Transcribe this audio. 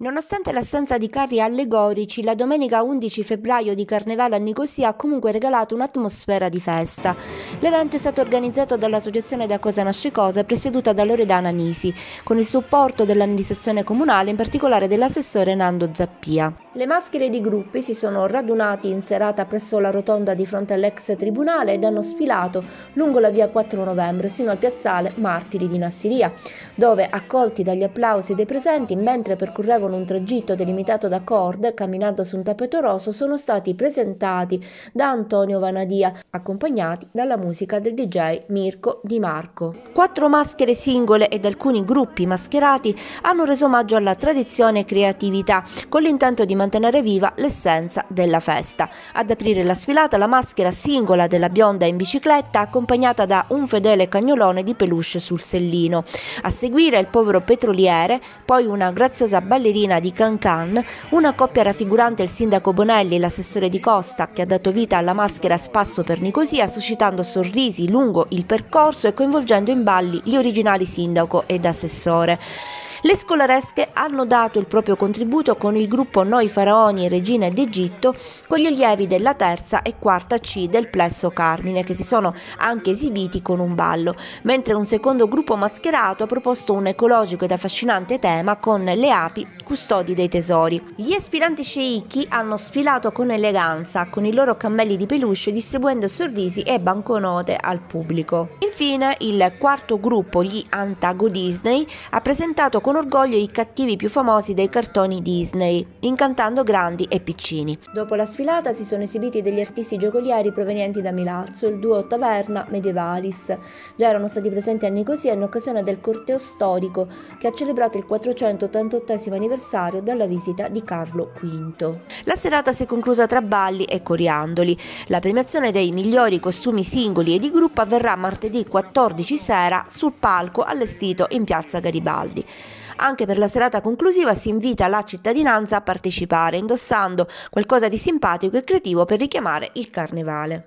Nonostante l'assenza di carri allegorici, la domenica 11 febbraio di Carnevale a Nicosia ha comunque regalato un'atmosfera di festa. L'evento è stato organizzato dall'associazione Da Cosa Nasce Cosa, presieduta da Loredana Nisi, con il supporto dell'amministrazione comunale, in particolare dell'assessore Nando Zappia. Le maschere di gruppi si sono radunati in serata presso la rotonda di fronte all'ex tribunale ed hanno sfilato lungo la via 4 novembre sino al piazzale Martiri di Nassiria, dove, accolti dagli applausi dei presenti, mentre percorrevano seguono un tragitto delimitato da corde camminando su un tappeto rosso sono stati presentati da Antonio Vanadia, accompagnati dalla musica del DJ Mirko Di Marco. Quattro maschere singole ed alcuni gruppi mascherati hanno reso omaggio alla tradizione e creatività, con l'intento di mantenere viva l'essenza della festa. Ad aprire la sfilata la maschera singola della bionda in bicicletta accompagnata da un fedele cagnolone di peluche sul sellino. A seguire il povero petroliere, poi una graziosa ballerina Caterina di Cancan, una coppia raffigurante il sindaco Bonelli e l'assessore di Costa, che ha dato vita alla maschera Spasso per Nicosia, suscitando sorrisi lungo il percorso e coinvolgendo in balli gli originali sindaco ed assessore. Le scolaresche hanno dato il proprio contributo con il gruppo Noi Faraoni e Regine d'Egitto con gli allievi della terza e quarta C del Plesso Carmine che si sono anche esibiti con un ballo, mentre un secondo gruppo mascherato ha proposto un ecologico ed affascinante tema con le api custodi dei tesori. Gli aspiranti sceicchi hanno sfilato con eleganza con i loro cammelli di peluche distribuendo sorrisi e banconote al pubblico. Infine il quarto gruppo, gli Antago Disney, ha presentato con orgoglio i cattivi più famosi dei cartoni Disney, incantando grandi e piccini. Dopo la sfilata si sono esibiti degli artisti giocolieri provenienti da Milazzo, il duo Taverna Medievalis. Già erano stati presenti anni così in occasione del corteo storico che ha celebrato il 488 anniversario dalla visita di Carlo V. La serata si è conclusa tra balli e coriandoli. La premiazione dei migliori costumi singoli e di gruppo avverrà martedì 14 sera sul palco allestito in piazza Garibaldi. Anche per la serata conclusiva si invita la cittadinanza a partecipare indossando qualcosa di simpatico e creativo per richiamare il carnevale.